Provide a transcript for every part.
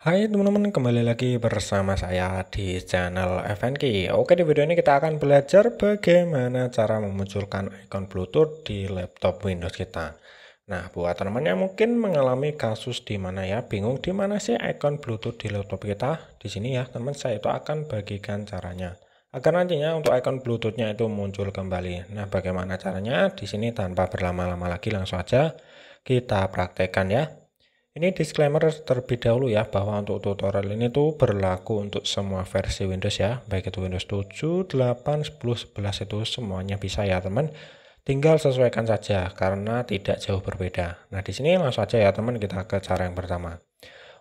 Hai teman-teman, kembali lagi bersama saya di channel FNK Oke, di video ini kita akan belajar bagaimana cara memunculkan icon bluetooth di laptop Windows kita Nah, buat teman-teman yang mungkin mengalami kasus di mana ya, bingung di mana sih icon bluetooth di laptop kita Di sini ya, teman teman saya itu akan bagikan caranya Agar nantinya untuk icon bluetoothnya itu muncul kembali Nah, bagaimana caranya? Di sini tanpa berlama-lama lagi langsung aja kita praktekkan ya ini disclaimer terlebih dahulu ya bahwa untuk tutorial ini tuh berlaku untuk semua versi Windows ya baik itu Windows 7, 8, 10, 11 itu semuanya bisa ya teman tinggal sesuaikan saja karena tidak jauh berbeda nah di sini langsung aja ya teman kita ke cara yang pertama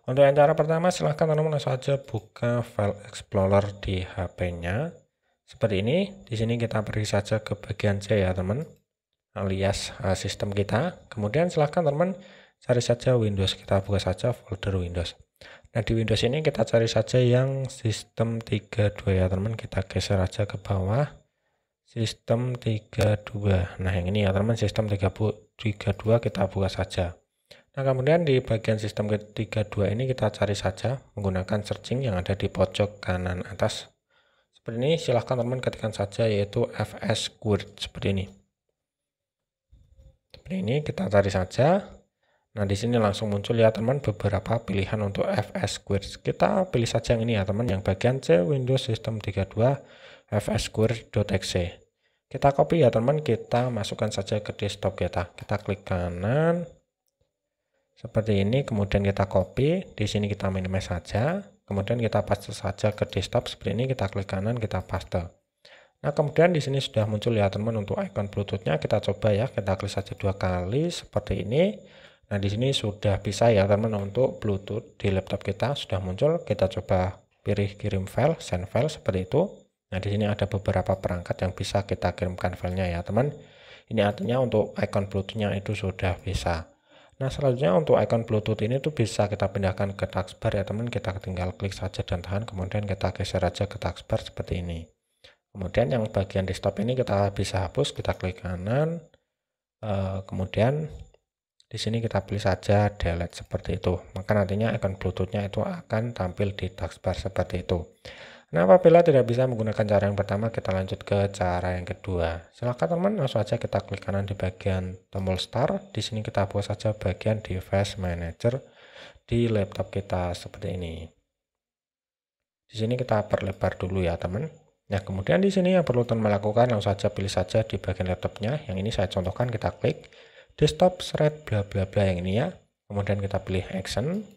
untuk yang cara pertama silahkan teman teman langsung aja buka file explorer di HP-nya seperti ini di sini kita pergi saja ke bagian C ya teman alias eh, sistem kita kemudian silahkan teman, -teman cari saja Windows kita buka saja folder Windows nah di Windows ini kita cari saja yang sistem 32 ya teman kita geser aja ke bawah sistem 32 nah yang ini ya teman sistem 32 kita buka saja nah kemudian di bagian sistem 32 ini kita cari saja menggunakan searching yang ada di pojok kanan atas seperti ini silahkan teman ketikkan saja yaitu fs word seperti ini seperti ini kita cari saja Nah, di sini langsung muncul ya teman beberapa pilihan untuk FS Squared. Kita pilih saja yang ini ya teman, yang bagian C Windows System 32 FS Squared.exe. Kita copy ya teman, kita masukkan saja ke desktop kita. Kita klik kanan. Seperti ini, kemudian kita copy. Di sini kita minimize saja. Kemudian kita paste saja ke desktop. Seperti ini, kita klik kanan, kita paste. Nah, kemudian di sini sudah muncul ya teman untuk icon Bluetooth-nya. Kita coba ya, kita klik saja dua kali seperti ini. Nah, di sini sudah bisa ya teman-teman untuk Bluetooth di laptop kita sudah muncul. Kita coba pilih kirim file, send file seperti itu. Nah, di sini ada beberapa perangkat yang bisa kita kirimkan filenya ya, teman. Ini artinya untuk icon Bluetooth-nya itu sudah bisa. Nah, selanjutnya untuk icon Bluetooth ini tuh bisa kita pindahkan ke taskbar ya, teman. Kita tinggal klik saja dan tahan, kemudian kita geser aja ke taskbar seperti ini. Kemudian yang bagian desktop ini kita bisa hapus, kita klik kanan. Eh, kemudian di sini kita pilih saja delete seperti itu maka nantinya icon bluetoothnya itu akan tampil di taskbar seperti itu nah apabila tidak bisa menggunakan cara yang pertama kita lanjut ke cara yang kedua silahkan teman langsung aja kita klik kanan di bagian tombol start di sini kita buat saja bagian device manager di laptop kita seperti ini di sini kita perlebar dulu ya teman Nah, kemudian di sini yang perlu teman lakukan langsung saja pilih saja di bagian laptopnya. Yang ini saya contohkan kita klik desktop thread bla bla bla yang ini ya kemudian kita pilih action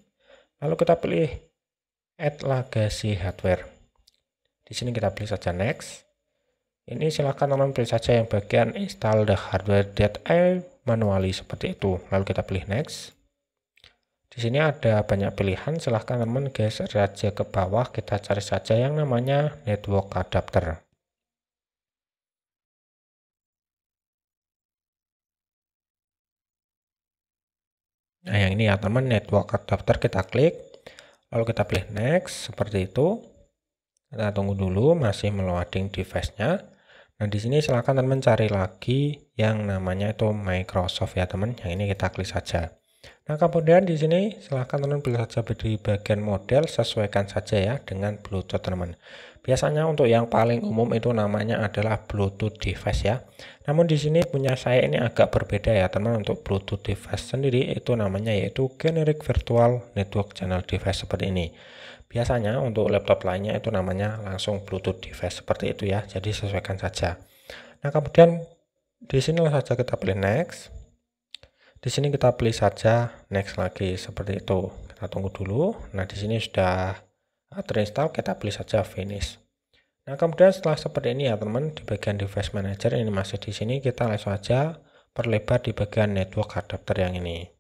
lalu kita pilih add legacy hardware di sini kita pilih saja next ini silahkan teman pilih saja yang bagian install the hardware that I manually seperti itu lalu kita pilih next di sini ada banyak pilihan silahkan teman geser saja ke bawah kita cari saja yang namanya network adapter Nah, yang ini ya teman network adapter kita klik, lalu kita pilih next seperti itu. Kita tunggu dulu masih meloading device-nya. Nah, di sini silakan teman cari lagi yang namanya itu Microsoft ya teman. Yang ini kita klik saja. Nah, kemudian di sini silahkan teman pilih saja di bagian model, sesuaikan saja ya dengan Bluetooth teman. Biasanya untuk yang paling umum itu namanya adalah Bluetooth device ya. Namun di sini punya saya ini agak berbeda ya teman untuk Bluetooth device sendiri itu namanya yaitu generic virtual network channel device seperti ini. Biasanya untuk laptop lainnya itu namanya langsung Bluetooth device seperti itu ya. Jadi sesuaikan saja. Nah, kemudian di sini saja kita pilih next. Di sini kita pilih saja next lagi seperti itu. Kita tunggu dulu. Nah, di sini sudah eh, terinstall, kita pilih saja finish. Nah, kemudian setelah seperti ini ya, teman, di bagian device manager ini masih di sini kita langsung aja perlebar di bagian network adapter yang ini.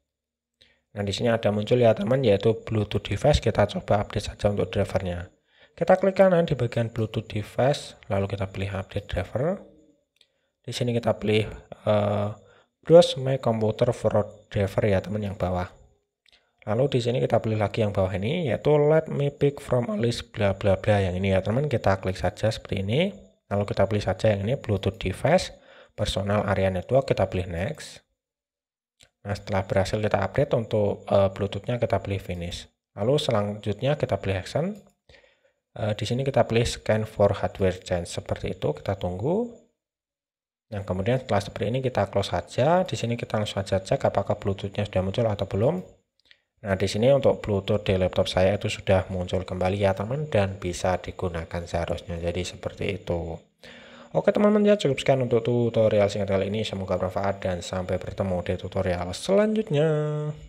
Nah, di sini ada muncul ya, teman, yaitu Bluetooth device. Kita coba update saja untuk drivernya. Kita klik kanan di bagian Bluetooth device, lalu kita pilih update driver. Di sini kita pilih uh, terus my computer for driver ya teman yang bawah. Lalu di sini kita pilih lagi yang bawah ini yaitu let me pick from a list bla bla bla yang ini ya teman kita klik saja seperti ini. Lalu kita pilih saja yang ini Bluetooth device, personal area network kita pilih next. Nah setelah berhasil kita update untuk uh, Bluetoothnya kita pilih finish. Lalu selanjutnya kita pilih action. Uh, di sini kita pilih scan for hardware change seperti itu kita tunggu. Nah, kemudian setelah seperti ini kita close saja. Di sini kita langsung saja cek apakah Bluetooth-nya sudah muncul atau belum. Nah, di sini untuk Bluetooth di laptop saya itu sudah muncul kembali ya, teman, dan bisa digunakan seharusnya. Jadi seperti itu. Oke, teman-teman, ya cukup sekian untuk tutorial singkat kali ini. Semoga bermanfaat dan sampai bertemu di tutorial selanjutnya.